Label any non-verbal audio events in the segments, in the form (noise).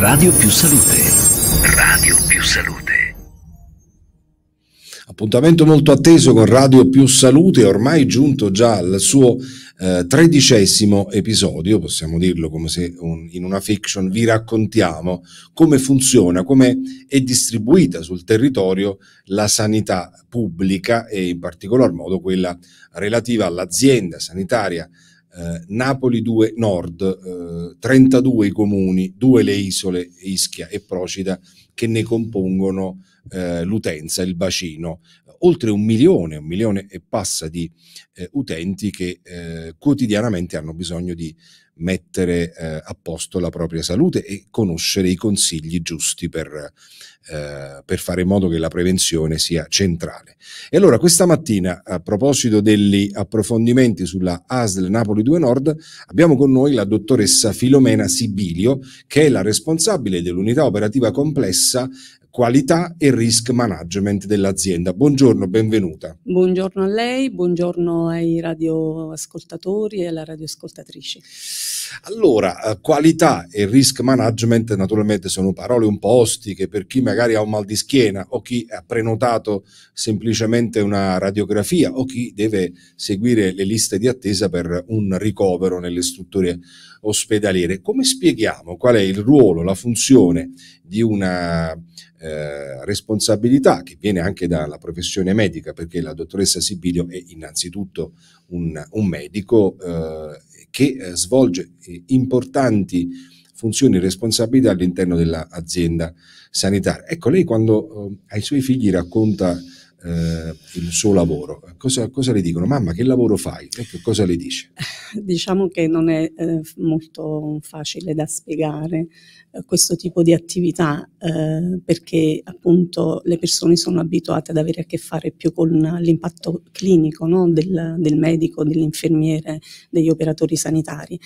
Radio più salute. Radio più salute. Appuntamento molto atteso con Radio più salute, ormai giunto già al suo eh, tredicesimo episodio, possiamo dirlo come se un, in una fiction vi raccontiamo come funziona, come è distribuita sul territorio la sanità pubblica e in particolar modo quella relativa all'azienda sanitaria eh, Napoli 2 Nord, eh, 32 i comuni, 2 le isole Ischia e Procida che ne compongono eh, l'utenza, il bacino. Oltre un milione, un milione e passa di eh, utenti che eh, quotidianamente hanno bisogno di mettere eh, a posto la propria salute e conoscere i consigli giusti per, eh, per, fare in modo che la prevenzione sia centrale. E allora questa mattina, a proposito degli approfondimenti sulla ASL Napoli 2 Nord, abbiamo con noi la dottoressa Filomena Sibilio, che è la responsabile dell'unità operativa complessa qualità e risk management dell'azienda. Buongiorno, benvenuta. Buongiorno a lei, buongiorno ai radioascoltatori e alla radioascoltatrice. Allora, eh, qualità e risk management naturalmente sono parole un po' ostiche per chi magari ha un mal di schiena o chi ha prenotato semplicemente una radiografia o chi deve seguire le liste di attesa per un ricovero nelle strutture ospedaliere. Come spieghiamo qual è il ruolo, la funzione di una eh, responsabilità che viene anche dalla professione medica, perché la dottoressa Sibilio è innanzitutto un, un medico eh, che eh, svolge eh, importanti funzioni e responsabilità all'interno dell'azienda sanitaria. Ecco, lei quando eh, ai suoi figli racconta eh, il suo lavoro, cosa, cosa, le dicono? Mamma, che lavoro fai? Ecco, cosa le dice? (laughs) Diciamo che non è eh, molto facile da spiegare, questo tipo di attività eh, perché appunto le persone sono abituate ad avere a che fare più con l'impatto clinico no? del, del, medico, dell'infermiere, degli operatori sanitari.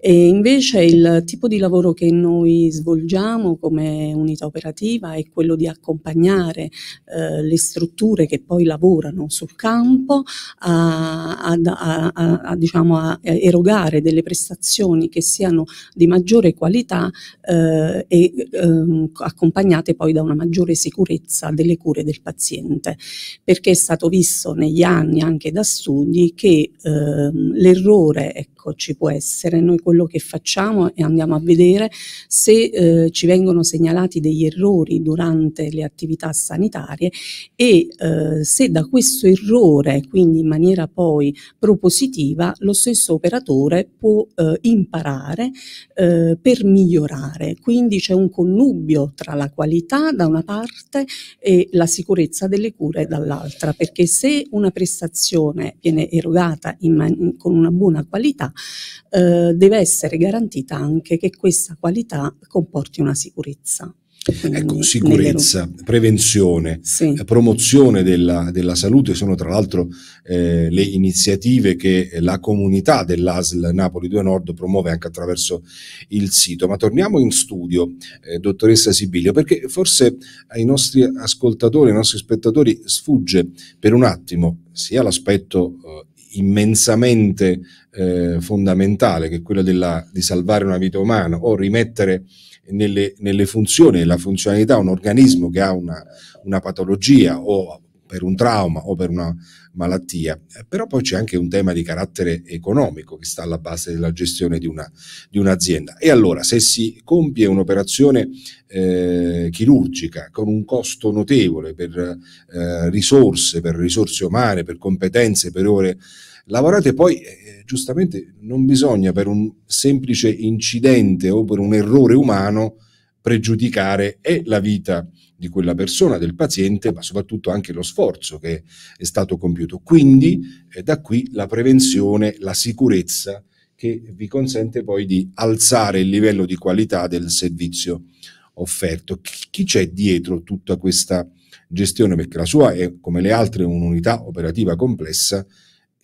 E invece il tipo di lavoro che noi svolgiamo come unità operativa è quello di accompagnare eh, le strutture che poi lavorano sul campo a, a, a, a diciamo erogare delle prestazioni che siano di maggiore qualità eh, eh, e eh, accompagnate poi da una maggiore sicurezza delle cure del paziente, perché è stato visto negli anni anche da studi che eh, l'errore ecco, pubblico ci può essere. Noi quello che facciamo è andiamo a vedere se eh, ci vengono segnalati degli errori durante le attività sanitarie e eh, se da questo errore, quindi in maniera poi propositiva, lo stesso operatore può eh, imparare eh, per migliorare. Quindi c'è un connubio tra la qualità da una parte e la sicurezza delle cure dall'altra, perché se una prestazione viene erogata in con una buona qualità, eh, deve essere garantita anche che questa qualità comporti una sicurezza. ecco, sicurezza, prevenzione, sì. Eh, promozione della, della, salute sono tra l'altro eh, le iniziative che la comunità dell'ASL Napoli 2 Nord promuove anche attraverso il sito. Ma torniamo in studio, eh, dottoressa Sibilio, perché forse ai nostri ascoltatori, ai nostri spettatori sfugge per un attimo sia l'aspetto eh, immensamente eh, fondamentale, che è quella della, di salvare una vita umana o rimettere nelle, nelle funzioni e la funzionalità un organismo che ha una, una patologia o per un trauma o per una malattia. Però poi c'è anche un tema di carattere economico che sta alla base della gestione di, una, di un'azienda. E allora, se si compie un'operazione eh, chirurgica con un costo notevole per eh, risorse, per risorse umane, per competenze, per ore lavorate, poi eh, giustamente non bisogna per un semplice incidente o per un errore umano pregiudicare e la vita di quella persona, del paziente, ma soprattutto anche lo sforzo che è stato compiuto. Quindi eh, da qui la prevenzione, la sicurezza che vi consente poi di alzare il livello di qualità del servizio offerto. Chi c'è dietro tutta questa gestione? Perché la sua è, come le altre, un'unità operativa complessa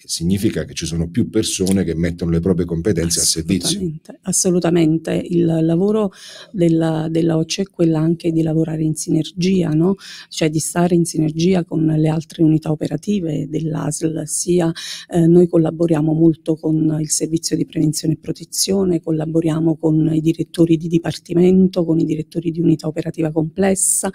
significa che ci sono più persone che mettono le proprie competenze a servizio. Assolutamente, il lavoro della, della OCE è quello anche di lavorare in sinergia, no? cioè di stare in sinergia con le altre unità operative dell'ASL, sia eh, noi collaboriamo molto con il servizio di prevenzione e protezione, collaboriamo con i direttori di dipartimento, con i direttori di unità operativa complessa,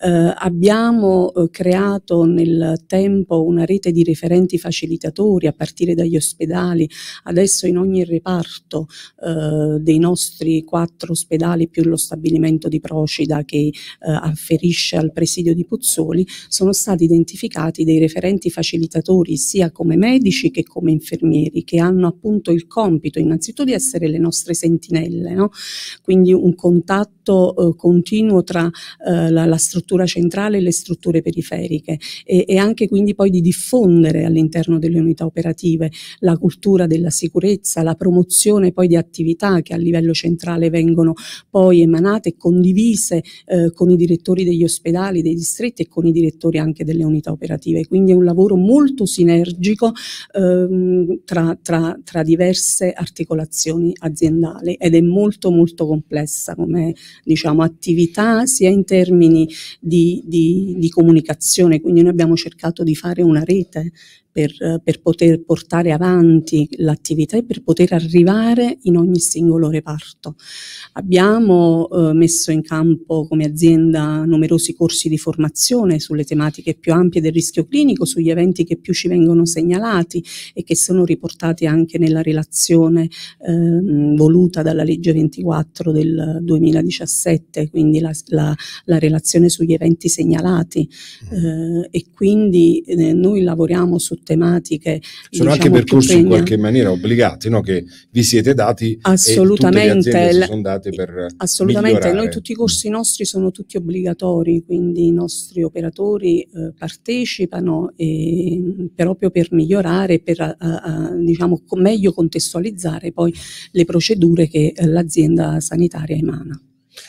eh, abbiamo eh, creato nel tempo una rete di referenti facilitatori lavoratori, a partire dagli ospedali. Adesso in ogni reparto eh, dei nostri quattro ospedali più lo stabilimento di Procida che eh, afferisce al presidio di Puzzoli, sono stati identificati dei referenti facilitatori sia come medici che come infermieri che hanno appunto il compito innanzitutto di essere le nostre sentinelle, no? quindi un contatto eh, continuo tra eh, la, la, struttura centrale e le strutture periferiche e, e anche quindi poi di diffondere all'interno delle unità unità operative, la cultura della sicurezza, la promozione poi di attività che a livello centrale vengono poi emanate e condivise eh, con i direttori degli ospedali, dei distretti e con i direttori anche delle unità operative. Quindi è un lavoro molto sinergico ehm, tra, tra, tra diverse articolazioni aziendali ed è molto molto complessa come diciamo, attività sia in termini di, di, di comunicazione, quindi noi abbiamo cercato di fare una rete per, per poter portare avanti l'attività e per poter arrivare in ogni singolo reparto. Abbiamo eh, messo in campo come azienda numerosi corsi di formazione sulle tematiche più ampie del rischio clinico, sugli eventi che più ci vengono segnalati e che sono riportati anche nella relazione eh, voluta dalla legge 24 del 2017, quindi la, la, la relazione sugli eventi segnalati mm. eh, e quindi eh, noi lavoriamo su tematiche. Sono diciamo, anche percorsi in qualche maniera obbligati, no? che vi siete dati assolutamente, e sono date per Assolutamente, migliorare. noi tutti i corsi nostri sono tutti obbligatori, quindi i nostri operatori eh, partecipano e, mm, proprio per migliorare, per a, a, diciamo, meglio contestualizzare poi le procedure che eh, l'azienda sanitaria emana.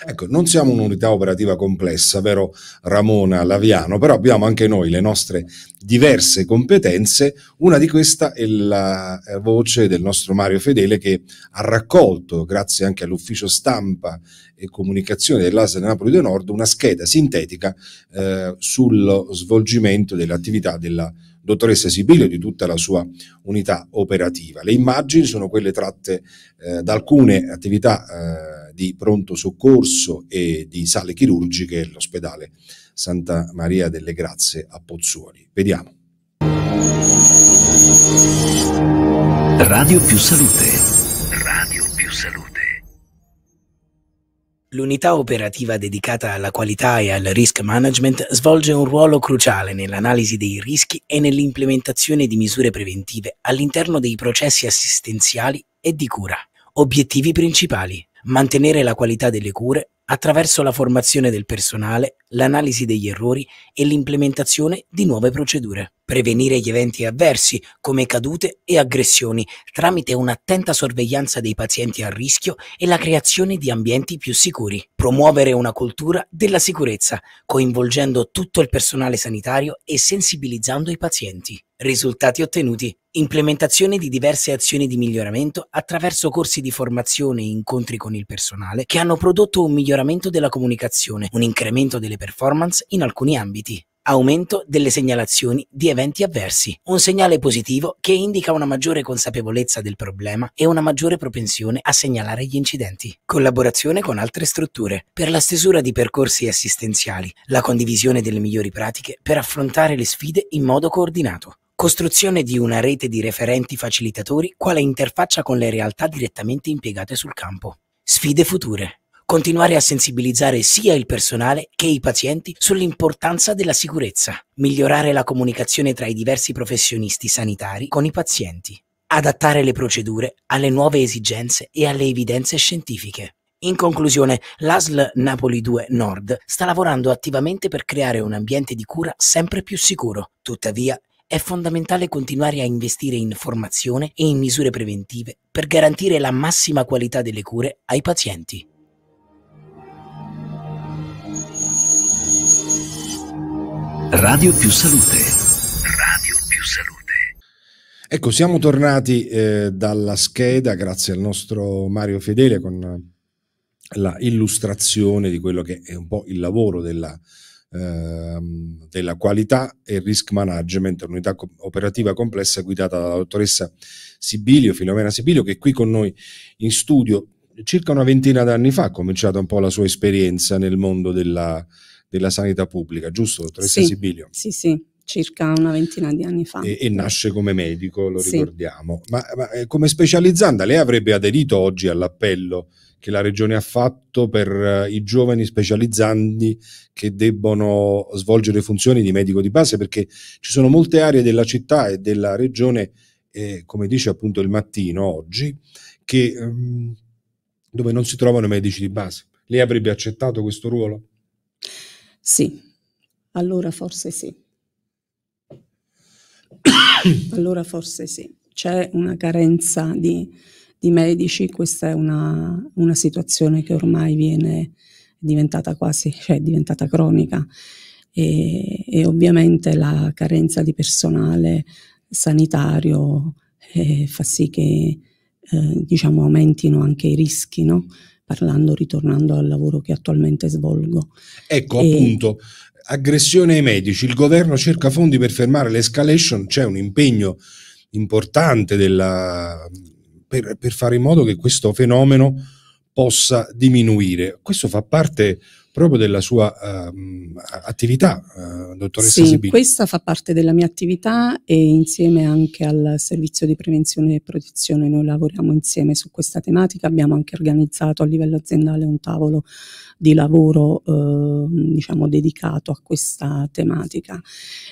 Ecco, non siamo un'unità operativa complessa, vero Ramona Laviano, però abbiamo anche noi le nostre diverse competenze, una di queste è la eh, voce del nostro Mario Fedele che ha raccolto, grazie anche all'ufficio stampa e comunicazione dell'ASA del Napoli del Nord, una scheda sintetica eh, sullo svolgimento dell'attività della dottoressa Sibilio e di tutta la sua unità operativa. Le immagini sono quelle tratte eh, da alcune attività eh, di pronto soccorso e di sale chirurgiche l'ospedale Santa Maria delle Grazie a Pozzuoli. Vediamo. Radio più salute. Radio più salute. L'unità operativa dedicata alla qualità e al risk management svolge un ruolo cruciale nell'analisi dei rischi e nell'implementazione di misure preventive all'interno dei processi assistenziali e di cura. Obiettivi principali mantenere la qualità delle cure attraverso la formazione del personale, l'analisi degli errori e l'implementazione di nuove procedure. Prevenire gli eventi avversi come cadute e aggressioni tramite un'attenta sorveglianza dei pazienti a rischio e la creazione di ambienti più sicuri. Promuovere una cultura della sicurezza coinvolgendo tutto il personale sanitario e sensibilizzando i pazienti. Risultati ottenuti: implementazione di diverse azioni di miglioramento attraverso corsi di formazione e incontri con il personale che hanno prodotto un miglioramento della comunicazione, un incremento delle performance in alcuni ambiti. Aumento delle segnalazioni di eventi avversi, un segnale positivo che indica una maggiore consapevolezza del problema e una maggiore propensione a segnalare gli incidenti. Collaborazione con altre strutture per la stesura di percorsi assistenziali, la condivisione delle migliori pratiche per affrontare le sfide in modo coordinato. Costruzione di una rete di referenti facilitatori quale interfaccia con le realtà direttamente impiegate sul campo. Sfide future. Continuare a sensibilizzare sia il personale che i pazienti sull'importanza della sicurezza. Migliorare la comunicazione tra i diversi professionisti sanitari con i pazienti. Adattare le procedure alle nuove esigenze e alle evidenze scientifiche. In conclusione, l'ASL Napoli 2 Nord sta lavorando attivamente per creare un ambiente di cura sempre più sicuro. Tuttavia, è fondamentale continuare a investire in formazione e in misure preventive per garantire la massima qualità delle cure ai pazienti. Radio più salute. Radio più salute. Ecco, siamo tornati eh, dalla scheda grazie al nostro Mario Fedele con la illustrazione di quello che è un po' il lavoro della Ehm, della qualità e risk management, un'unità operativa complessa guidata dalla dottoressa Sibilio, Filomena Sibilio, che è qui con noi in studio circa una ventina d'anni fa, ha cominciato un po' la sua esperienza nel mondo della, della sanità pubblica, giusto, dottoressa sì, Sibilio? Sì, sì circa una ventina di anni fa. E, e nasce come medico, lo sì. ricordiamo. Ma, ma, eh, come specializzanda, lei avrebbe aderito oggi all'appello che la Regione ha fatto per uh, i giovani specializzandi che debbono svolgere funzioni di medico di base, perché ci sono molte aree della città e della Regione, eh, come dice appunto il mattino oggi, che, um, dove non si trovano medici di base. Lei avrebbe accettato questo ruolo? Sì, allora forse sì. (coughs) allora forse sì, c'è una carenza di, di medici, questa è una, una, situazione che ormai viene diventata quasi, cioè diventata cronica e, e ovviamente la carenza di personale sanitario eh, fa sì che eh, diciamo aumentino anche i rischi, no? parlando, ritornando al lavoro che attualmente svolgo. Ecco, e... appunto, aggressione ai medici, il governo cerca fondi per fermare l'escalation, c'è un impegno importante della, per, per, fare in modo che questo fenomeno possa diminuire. Questo fa parte proprio della sua eh, attività, eh, dottoressa sì, Sibili. questa fa parte della mia attività e insieme anche al servizio di prevenzione e protezione noi lavoriamo insieme su questa tematica, abbiamo anche organizzato a livello aziendale un tavolo di lavoro eh, diciamo dedicato a questa tematica.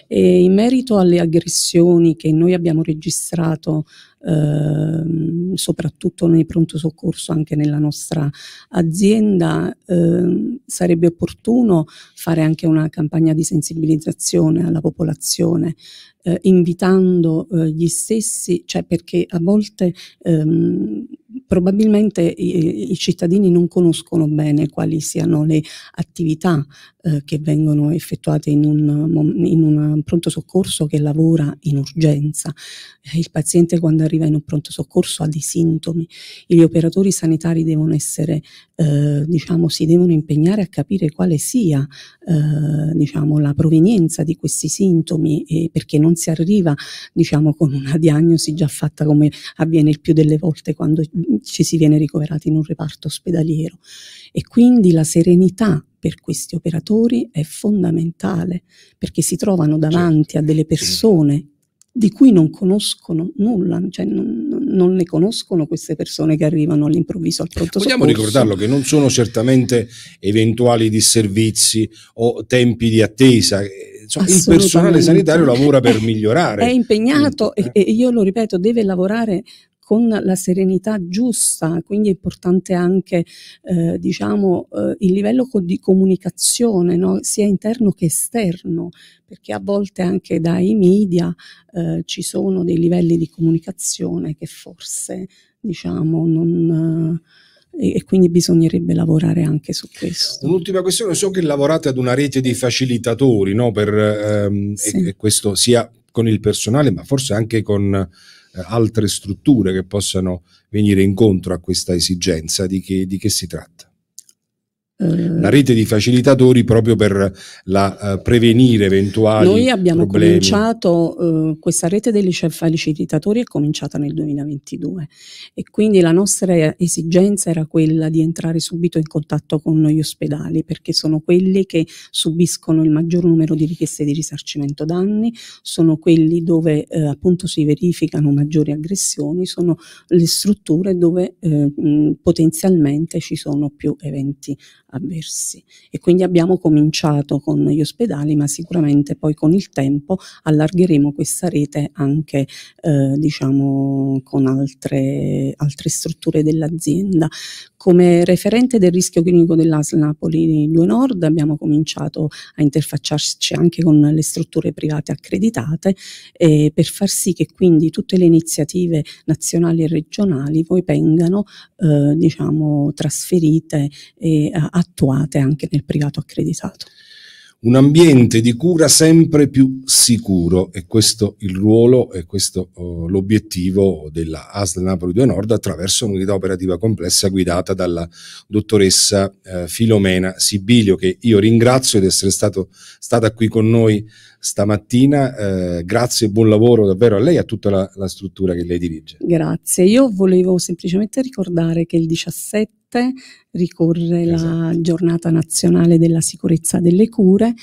E in merito alle aggressioni che noi abbiamo registrato Ehm, soprattutto nei pronto soccorso anche nella nostra azienda, eh, sarebbe opportuno fare anche una campagna di sensibilizzazione alla popolazione eh, invitando eh, gli stessi, cioè perché a volte ehm, probabilmente i, i, cittadini non conoscono bene quali siano le attività eh, che vengono effettuate in un, in un, pronto soccorso che lavora in urgenza. Eh, il paziente quando arriva in un pronto soccorso ha dei sintomi, gli operatori sanitari devono essere, eh, diciamo, si devono impegnare a capire quale sia eh, diciamo, la provenienza di questi sintomi perché non non si arriva diciamo con una diagnosi già fatta come avviene il più delle volte quando ci si viene ricoverati in un reparto ospedaliero e quindi la serenità per questi operatori è fondamentale perché si trovano certo. davanti a delle persone di cui non conoscono nulla, cioè non, non ne conoscono queste persone che arrivano all'improvviso al pronto Vogliamo soccorso. ricordarlo che non sono certamente eventuali disservizi o tempi di attesa, eh, cioè, il personale sanitario lavora per migliorare. È impegnato eh. e io lo ripeto, deve lavorare con la serenità giusta, quindi è importante anche eh, diciamo, eh, il livello di comunicazione, no? sia interno che esterno, perché a volte anche dai media eh, ci sono dei livelli di comunicazione che forse diciamo, non, e, e quindi bisognerebbe lavorare anche su questo. Un'ultima questione, so che lavorate ad una rete di facilitatori, no? per, ehm, sì. e, e questo sia con il personale, ma forse anche con eh, altre strutture che possano venire incontro a questa esigenza, di che, di che si tratta? Eh, la rete di facilitatori proprio per la, uh, prevenire eventuali problemi. Noi abbiamo problemi. cominciato, uh, questa rete dei facilitatori è cominciata nel 2022 e quindi la nostra esigenza era quella di entrare subito in contatto con gli ospedali perché sono quelli che subiscono il maggior numero di richieste di risarcimento danni, sono quelli dove uh, appunto si verificano maggiori aggressioni, sono le strutture dove potenzialmente ci sono più eventi avversi e quindi abbiamo cominciato con gli ospedali ma sicuramente poi con il tempo allargheremo questa rete anche eh, diciamo con altre, altre strutture dell'azienda come referente del rischio clinico dell'ASL Napoli 2 Nord abbiamo cominciato a interfacciarci anche con le strutture private accreditate eh, per far sì che quindi tutte le iniziative nazionali e regionali poi vengano eh, diciamo, trasferite e eh, attuate anche nel privato accreditato un ambiente di cura sempre più sicuro e questo il ruolo e questo uh, l'obiettivo della ASL Napoli 2 Nord attraverso un'unità operativa complessa guidata dalla dottoressa uh, Filomena Sibilio che io ringrazio di essere stato, stata qui con noi stamattina, uh, grazie e buon lavoro davvero a lei e a tutta la, la struttura che lei dirige. Grazie, io volevo semplicemente ricordare che il 17 ricorre esatto. la giornata nazionale della sicurezza delle cure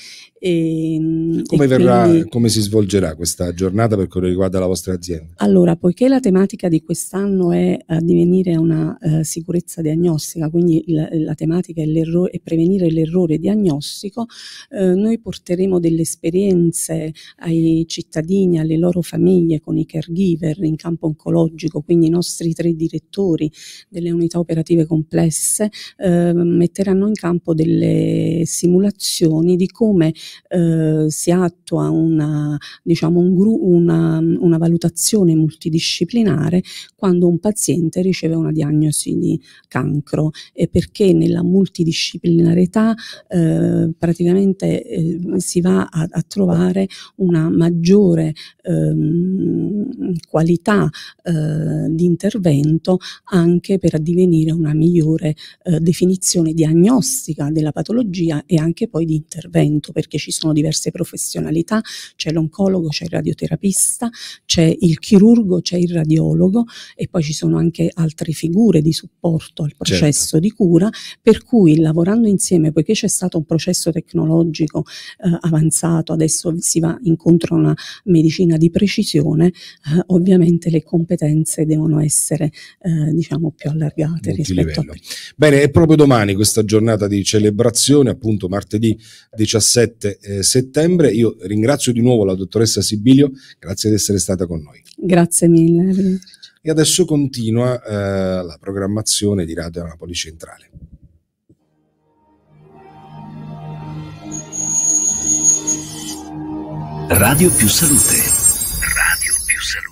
e, ehm, come, e verrà, quindi, come si svolgerà questa giornata per quello che riguarda la vostra azienda? Allora, poiché la tematica di quest'anno è uh, divenire una uh, sicurezza diagnostica, quindi la, la tematica è, è, prevenire l'errore diagnostico, uh, noi porteremo delle esperienze ai cittadini, alle loro famiglie, con i caregiver in campo oncologico, quindi i nostri tre direttori delle unità operative complesse metteranno in campo delle simulazioni di come eh, si attua una, diciamo un gru, una, una valutazione multidisciplinare quando un paziente riceve una diagnosi di cancro e perché nella multidisciplinarietà eh, praticamente eh, si va a, a, trovare una maggiore ehm, qualità eh, di intervento anche per addivenire una migliore eh, definizione diagnostica della patologia e anche poi di intervento perché ci sono diverse professionalità, c'è l'oncologo, c'è il radioterapista, c'è il chirurgo, c'è il radiologo e poi ci sono anche altre figure di supporto al certo. processo certo. di cura, per cui lavorando insieme, poiché c'è stato un processo tecnologico eh, avanzato, adesso si va incontro a una medicina di precisione, eh, ovviamente le competenze devono essere eh, diciamo più allargate rispetto a Bene, è proprio domani questa giornata di celebrazione, appunto martedì 17 eh, settembre. Io ringrazio di nuovo la dottoressa Sibilio, grazie di essere stata con noi. Grazie mille. Eh, e adesso continua eh, la programmazione di Radio Napoli Centrale. Radio più salute. Radio più salute.